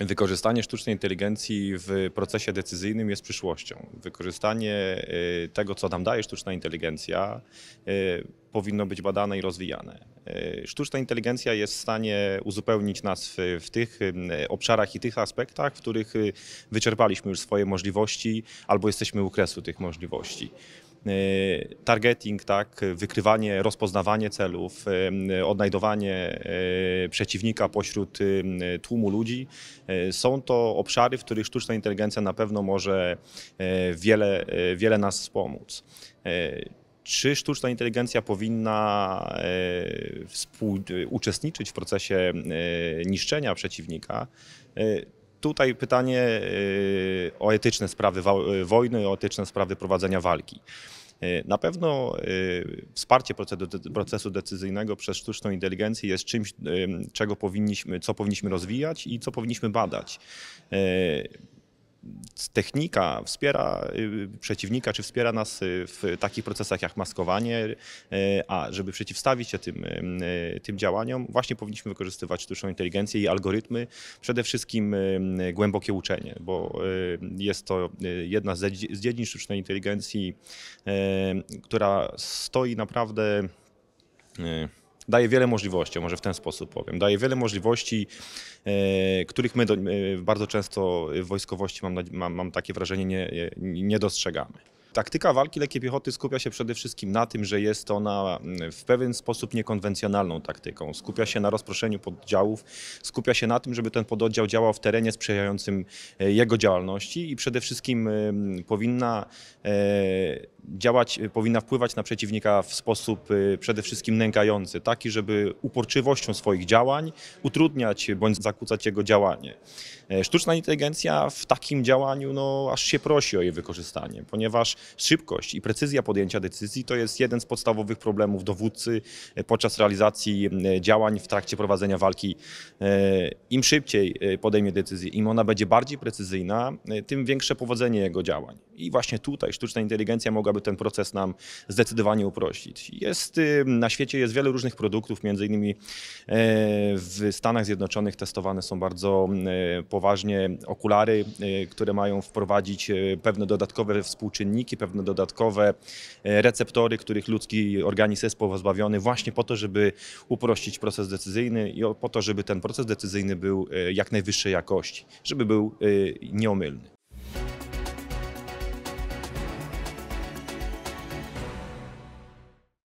Wykorzystanie sztucznej inteligencji w procesie decyzyjnym jest przyszłością. Wykorzystanie y, tego, co nam daje sztuczna inteligencja, y, powinno być badane i rozwijane. Y, sztuczna inteligencja jest w stanie uzupełnić nas w, w, tych obszarach i tych aspektach, w których wyczerpaliśmy już swoje możliwości albo jesteśmy u kresu tych możliwości. Y, targeting, tak, wykrywanie, rozpoznawanie celów, y, odnajdowanie y, przeciwnika pośród tłumu ludzi. Są to obszary, w których sztuczna inteligencja na pewno może wiele, wiele nas wspomóc czy sztuczna inteligencja powinna uczestniczyć w procesie niszczenia przeciwnika, tutaj pytanie y, o etyczne sprawy y, wojny, o etyczne sprawy prowadzenia walki. Y, na pewno wsparcie procesu decyzyjnego przez sztuczną inteligencję jest czymś, czego powinniśmy, co powinniśmy rozwijać i co powinniśmy badać technika wspiera y, przeciwnika, czy wspiera nas y, w takich procesach jak maskowanie, y, a żeby przeciwstawić się tym, tym działaniom, właśnie powinniśmy wykorzystywać sztuczną inteligencję i algorytmy, przede wszystkim głębokie uczenie, bo jest to jedna z dziedzin sztucznej inteligencji, która stoi naprawdę daje wiele możliwości, może w ten sposób powiem. Daje wiele możliwości, e, których my do, e, bardzo często w wojskowości, mam, mam, mam takie wrażenie, nie, e, nie dostrzegamy. Taktyka walki lekkiej piechoty skupia się przede wszystkim na tym, że jest ona mm, w pewien sposób niekonwencjonalną taktyką. Skupia się na rozproszeniu poddziałów, skupia się na tym, żeby ten pododdział działał w terenie sprzyjającym e, jego działalności i przede wszystkim e, powinna e, działać, powinna wpływać na przeciwnika w sposób przede wszystkim nękający, taki, żeby uporczywością swoich działań utrudniać bądź zakłócać jego działanie. Sztuczna inteligencja w takim działaniu no, aż się prosi o jej wykorzystanie, ponieważ szybkość i precyzja podjęcia decyzji to jest jeden z podstawowych problemów dowódcy e, podczas realizacji e, działań w trakcie prowadzenia walki. E, Im szybciej podejmie decyzję, im ona będzie bardziej precyzyjna, tym większe powodzenie jego działań. I właśnie tutaj sztuczna inteligencja mogłaby ten proces nam zdecydowanie uprościć. Jest, y, na świecie jest wiele różnych produktów, między innymi w Stanach Zjednoczonych testowane są bardzo poważnie okulary, które mają wprowadzić pewne dodatkowe współczynniki pewne dodatkowe e, receptory, których ludzki organizm jest pozbawiony właśnie po to, żeby uprościć proces decyzyjny i po to, żeby ten proces decyzyjny był e, jak najwyższej jakości, żeby był e, nieomylny.